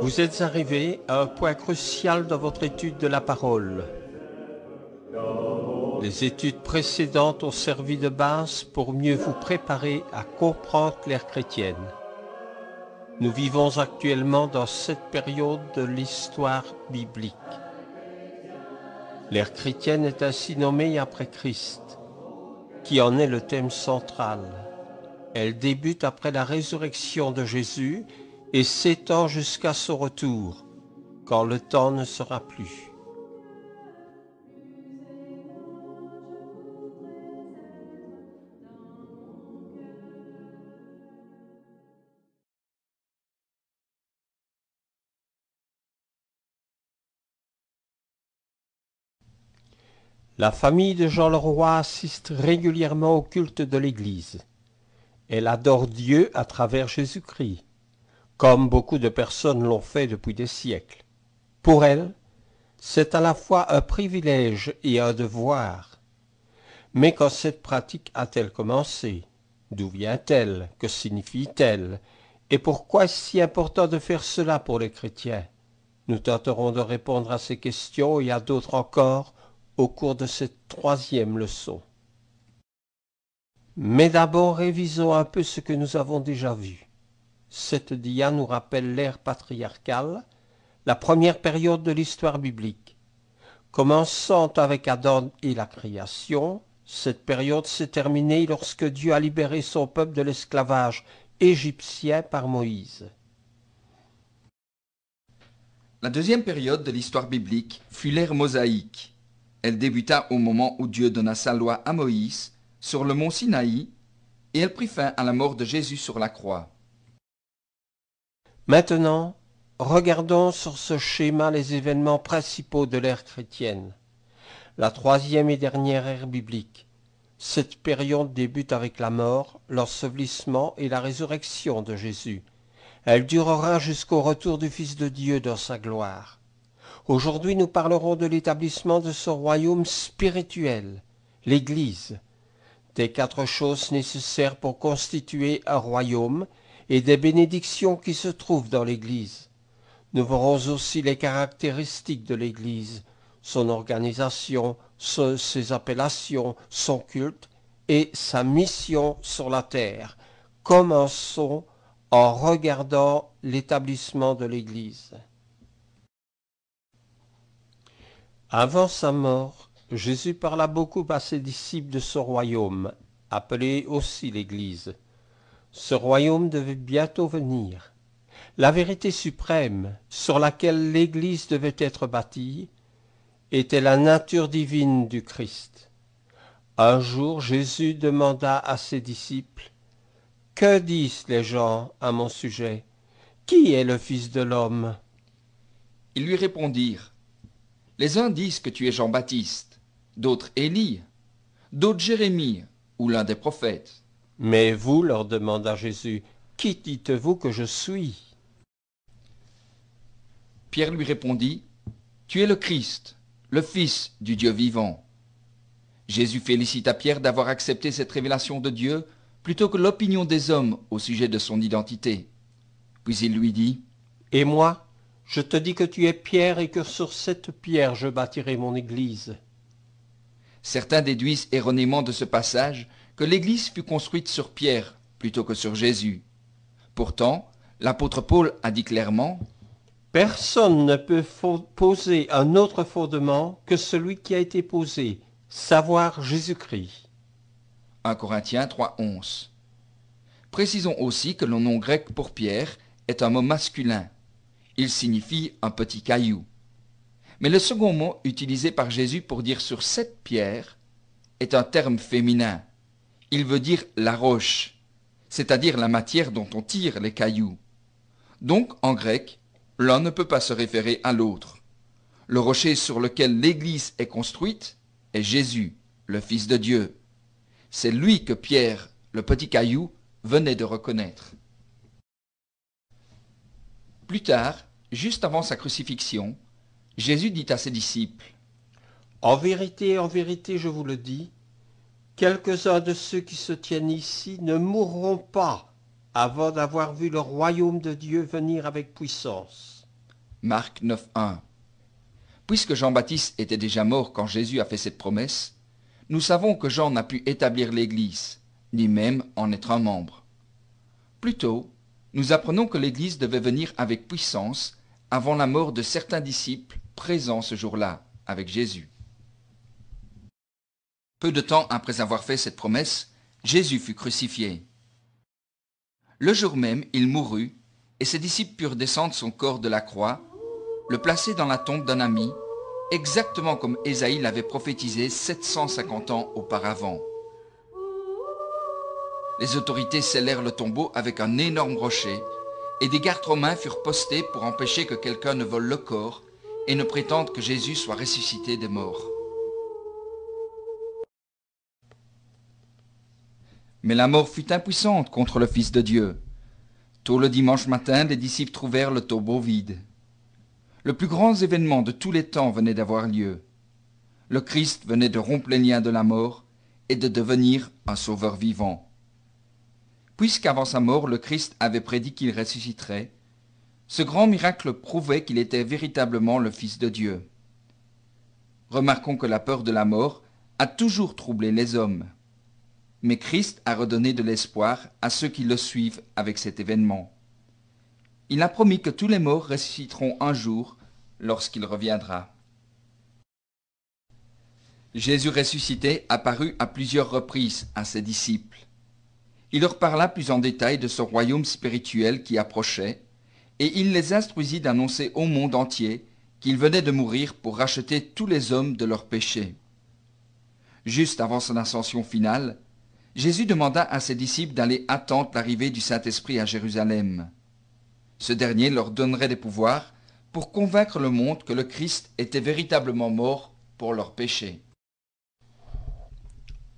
Vous êtes arrivé à un point crucial dans votre étude de la parole. Les études précédentes ont servi de base pour mieux vous préparer à comprendre l'ère chrétienne. Nous vivons actuellement dans cette période de l'histoire biblique. L'ère chrétienne est ainsi nommée après Christ qui en est le thème central. Elle débute après la résurrection de Jésus et s'étend jusqu'à son retour, quand le temps ne sera plus. La famille de Jean Leroy assiste régulièrement au culte de l'Église. Elle adore Dieu à travers Jésus-Christ, comme beaucoup de personnes l'ont fait depuis des siècles. Pour elle, c'est à la fois un privilège et un devoir. Mais quand cette pratique a-t-elle commencé D'où vient-elle Que signifie-t-elle Et pourquoi est-ce si important de faire cela pour les chrétiens Nous tenterons de répondre à ces questions et à d'autres encore au cours de cette troisième leçon. Mais d'abord révisons un peu ce que nous avons déjà vu. Cette dia nous rappelle l'ère patriarcale, la première période de l'histoire biblique. Commençant avec Adam et la création, cette période s'est terminée lorsque Dieu a libéré son peuple de l'esclavage égyptien par Moïse. La deuxième période de l'histoire biblique fut l'ère mosaïque. Elle débuta au moment où Dieu donna sa loi à Moïse sur le mont Sinaï, et elle prit fin à la mort de Jésus sur la croix. Maintenant, regardons sur ce schéma les événements principaux de l'ère chrétienne. La troisième et dernière ère biblique. Cette période débute avec la mort, l'ensevelissement et la résurrection de Jésus. Elle durera jusqu'au retour du Fils de Dieu dans sa gloire. Aujourd'hui, nous parlerons de l'établissement de ce royaume spirituel, l'Église, des quatre choses nécessaires pour constituer un royaume et des bénédictions qui se trouvent dans l'Église. Nous verrons aussi les caractéristiques de l'Église, son organisation, ses appellations, son culte et sa mission sur la terre. Commençons en regardant l'établissement de l'Église. Avant sa mort, Jésus parla beaucoup à ses disciples de ce royaume, appelé aussi l'Église. Ce royaume devait bientôt venir. La vérité suprême sur laquelle l'Église devait être bâtie était la nature divine du Christ. Un jour Jésus demanda à ses disciples, Que disent les gens à mon sujet Qui est le Fils de l'homme Ils lui répondirent, les uns disent que tu es Jean-Baptiste, d'autres Élie, d'autres Jérémie ou l'un des prophètes. Mais vous leur demanda Jésus, Qui dites-vous que je suis Pierre lui répondit, Tu es le Christ, le Fils du Dieu vivant. Jésus félicita Pierre d'avoir accepté cette révélation de Dieu plutôt que l'opinion des hommes au sujet de son identité. Puis il lui dit, Et moi je te dis que tu es pierre et que sur cette pierre je bâtirai mon Église. Certains déduisent erronément de ce passage que l'Église fut construite sur Pierre plutôt que sur Jésus. Pourtant, l'apôtre Paul a dit clairement Personne ne peut poser un autre fondement que celui qui a été posé, savoir Jésus-Christ. 1 Corinthiens 3.11 Précisons aussi que le nom grec pour Pierre est un mot masculin il signifie un petit caillou. Mais le second mot utilisé par Jésus pour dire sur cette pierre est un terme féminin. Il veut dire la roche, c'est-à-dire la matière dont on tire les cailloux. Donc, en grec, l'un ne peut pas se référer à l'autre. Le rocher sur lequel l'Église est construite est Jésus, le Fils de Dieu. C'est lui que Pierre, le petit caillou, venait de reconnaître. Plus tard, juste avant sa crucifixion, Jésus dit à ses disciples, En vérité, en vérité, je vous le dis, quelques-uns de ceux qui se tiennent ici ne mourront pas avant d'avoir vu le royaume de Dieu venir avec puissance. Marc 9.1 Puisque Jean-Baptiste était déjà mort quand Jésus a fait cette promesse, nous savons que Jean n'a pu établir l'Église, ni même en être un membre. Plutôt, nous apprenons que l'Église devait venir avec puissance avant la mort de certains disciples présents ce jour-là avec Jésus. Peu de temps après avoir fait cette promesse, Jésus fut crucifié. Le jour même, il mourut, et ses disciples purent descendre son corps de la croix, le placer dans la tombe d'un ami, exactement comme Ésaïe l'avait prophétisé 750 ans auparavant. Les autorités scellèrent le tombeau avec un énorme rocher et des gardes romains furent postés pour empêcher que quelqu'un ne vole le corps et ne prétende que Jésus soit ressuscité des morts. Mais la mort fut impuissante contre le Fils de Dieu. Tôt le dimanche matin, les disciples trouvèrent le tombeau vide. Le plus grand événement de tous les temps venait d'avoir lieu. Le Christ venait de rompre les liens de la mort et de devenir un sauveur vivant. Puisqu'avant sa mort, le Christ avait prédit qu'il ressusciterait, ce grand miracle prouvait qu'il était véritablement le Fils de Dieu. Remarquons que la peur de la mort a toujours troublé les hommes. Mais Christ a redonné de l'espoir à ceux qui le suivent avec cet événement. Il a promis que tous les morts ressusciteront un jour lorsqu'il reviendra. Jésus ressuscité apparut à plusieurs reprises à ses disciples. Il leur parla plus en détail de ce royaume spirituel qui approchait, et il les instruisit d'annoncer au monde entier qu'il venait de mourir pour racheter tous les hommes de leurs péchés. Juste avant son ascension finale, Jésus demanda à ses disciples d'aller attendre l'arrivée du Saint-Esprit à Jérusalem. Ce dernier leur donnerait des pouvoirs pour convaincre le monde que le Christ était véritablement mort pour leurs péchés.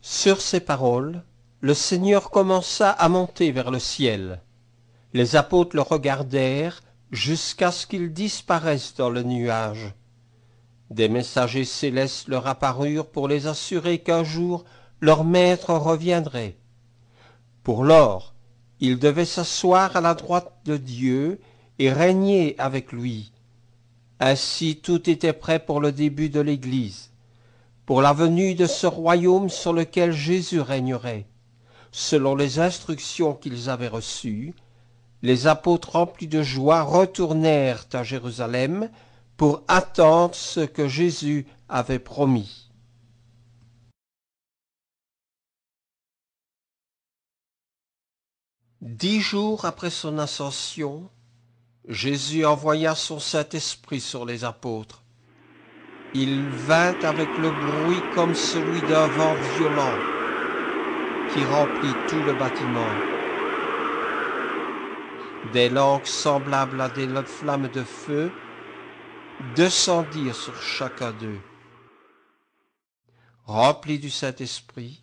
Sur ces paroles, le Seigneur commença à monter vers le ciel. Les apôtres le regardèrent jusqu'à ce qu'il disparaisse dans le nuage. Des messagers célestes leur apparurent pour les assurer qu'un jour leur maître reviendrait. Pour lors, il devait s'asseoir à la droite de Dieu et régner avec lui. Ainsi tout était prêt pour le début de l'Église, pour la venue de ce royaume sur lequel Jésus régnerait selon les instructions qu'ils avaient reçues, les apôtres remplis de joie retournèrent à Jérusalem pour attendre ce que Jésus avait promis. Dix jours après son ascension, Jésus envoya son Saint-Esprit sur les apôtres. Il vint avec le bruit comme celui d'un vent violent qui remplit tout le bâtiment. Des langues semblables à des flammes de feu descendirent sur chacun d'eux. Remplis du Saint-Esprit,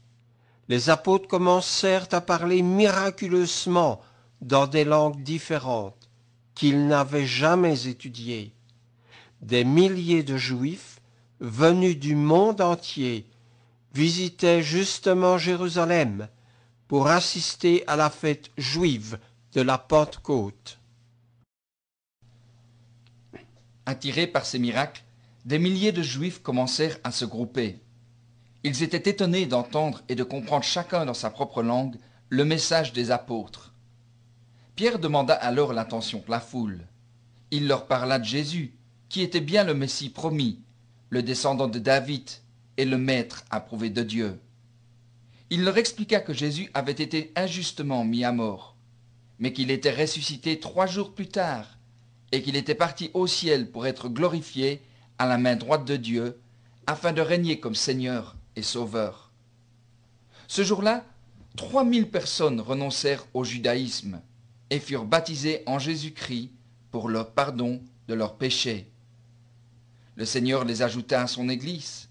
les apôtres commencèrent à parler miraculeusement dans des langues différentes qu'ils n'avaient jamais étudiées. Des milliers de Juifs venus du monde entier visitait justement Jérusalem pour assister à la fête juive de la Pentecôte. Attirés par ces miracles, des milliers de Juifs commencèrent à se grouper. Ils étaient étonnés d'entendre et de comprendre chacun dans sa propre langue le message des apôtres. Pierre demanda alors l'attention de la foule. Il leur parla de Jésus, qui était bien le Messie promis, le descendant de David, et le maître approuvé de Dieu. Il leur expliqua que Jésus avait été injustement mis à mort, mais qu'il était ressuscité trois jours plus tard, et qu'il était parti au ciel pour être glorifié à la main droite de Dieu, afin de régner comme Seigneur et Sauveur. Ce jour-là, trois mille personnes renoncèrent au judaïsme et furent baptisées en Jésus-Christ pour leur pardon de leurs péchés. Le Seigneur les ajouta à son Église,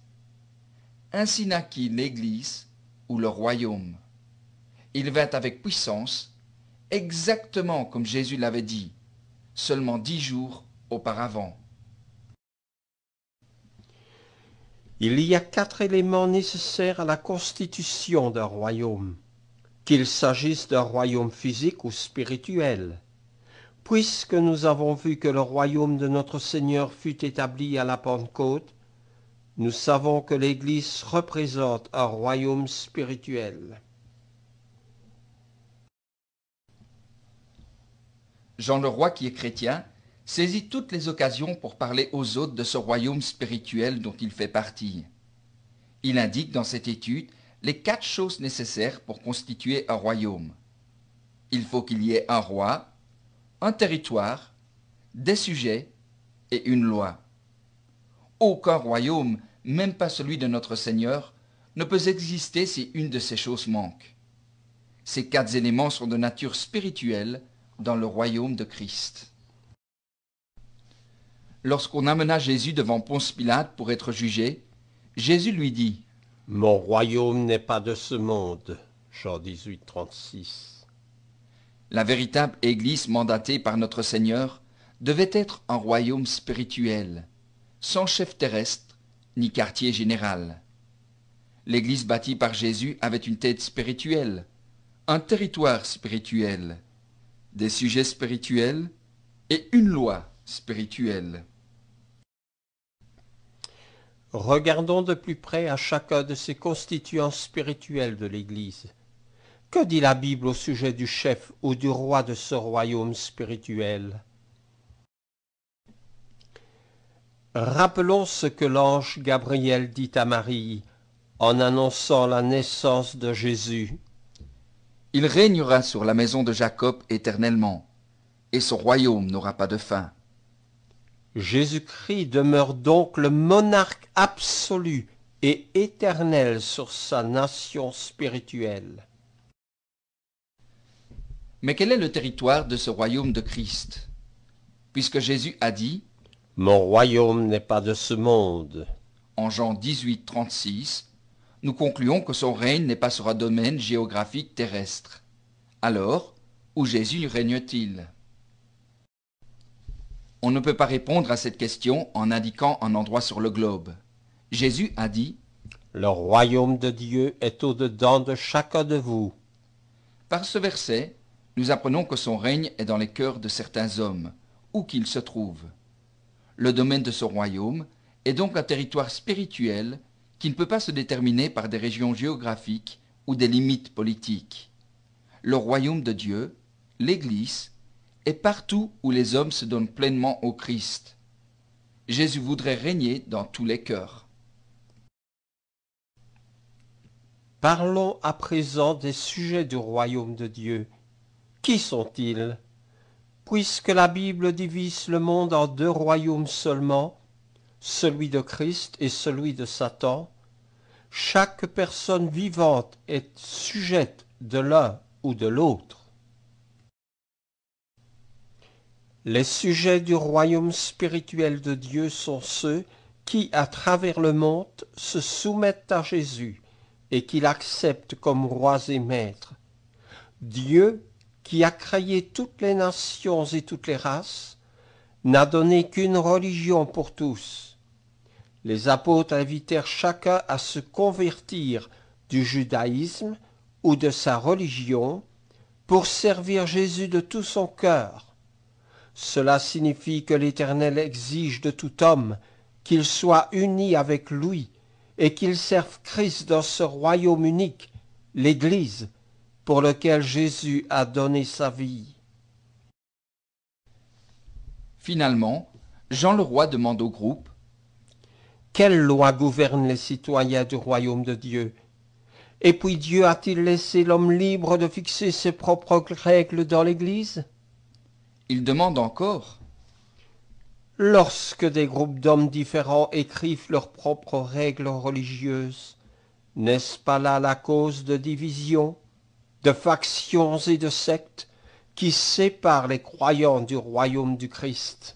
ainsi naquit l'Église ou le royaume. Il vint avec puissance, exactement comme Jésus l'avait dit, seulement dix jours auparavant. Il y a quatre éléments nécessaires à la constitution d'un royaume, qu'il s'agisse d'un royaume physique ou spirituel. Puisque nous avons vu que le royaume de notre Seigneur fut établi à la Pentecôte, nous savons que l'Église représente un royaume spirituel. Jean le Roi, qui est chrétien, saisit toutes les occasions pour parler aux autres de ce royaume spirituel dont il fait partie. Il indique dans cette étude les quatre choses nécessaires pour constituer un royaume. Il faut qu'il y ait un roi, un territoire, des sujets et une loi aucun royaume, même pas celui de notre Seigneur, ne peut exister si une de ces choses manque. Ces quatre éléments sont de nature spirituelle dans le royaume de Christ. Lorsqu'on amena Jésus devant Ponce Pilate pour être jugé, Jésus lui dit Mon royaume n'est pas de ce monde. Jean 18, 36. La véritable Église mandatée par notre Seigneur devait être un royaume spirituel, sans chef terrestre ni quartier général. L'Église bâtie par Jésus avait une tête spirituelle, un territoire spirituel, des sujets spirituels et une loi spirituelle. Regardons de plus près à chacun de ces constituants spirituels de l'Église. Que dit la Bible au sujet du chef ou du roi de ce royaume spirituel Rappelons ce que l'ange Gabriel dit à Marie en annonçant la naissance de Jésus. Il régnera sur la maison de Jacob éternellement, et son royaume n'aura pas de fin. Jésus-Christ demeure donc le monarque absolu et éternel sur sa nation spirituelle. Mais quel est le territoire de ce royaume de Christ Puisque Jésus a dit mon royaume n'est pas de ce monde. En Jean 18, 36, nous concluons que son règne n'est pas sur un domaine géographique terrestre. Alors, où Jésus règne-t-il On ne peut pas répondre à cette question en indiquant un endroit sur le globe. Jésus a dit Le royaume de Dieu est au-dedans de chacun de vous. Par ce verset, nous apprenons que son règne est dans les cœurs de certains hommes, où qu'ils se trouvent le domaine de ce royaume, est donc un territoire spirituel qui ne peut pas se déterminer par des régions géographiques ou des limites politiques. Le royaume de Dieu, l'Église, est partout où les hommes se donnent pleinement au Christ. Jésus voudrait régner dans tous les cœurs. Parlons à présent des sujets du royaume de Dieu. Qui sont-ils puisque la Bible divise le monde en deux royaumes seulement, celui de Christ et celui de Satan, chaque personne vivante est sujette de l'un ou de l'autre. Les sujets du royaume spirituel de Dieu sont ceux qui, à travers le monde, se soumettent à Jésus et qu'il accepte comme rois et maîtres. Dieu qui a créé toutes les nations et toutes les races, n'a donné qu'une religion pour tous. Les apôtres invitèrent chacun à se convertir du judaïsme ou de sa religion pour servir Jésus de tout son cœur. Cela signifie que l'Éternel exige de tout homme qu'il soit uni avec lui et qu'il serve Christ dans ce royaume unique, l'Église, pour lequel Jésus a donné sa vie. Finalement, Jean le Roi demande au groupe Quelle loi gouverne les citoyens du royaume de Dieu Et puis Dieu a-t-il laissé l'homme libre de fixer ses propres règles dans l'Église Il demande encore Lorsque des groupes d'hommes différents écrivent leurs propres règles religieuses, n'est-ce pas là la cause de division de factions et de sectes qui séparent les croyants du royaume du Christ.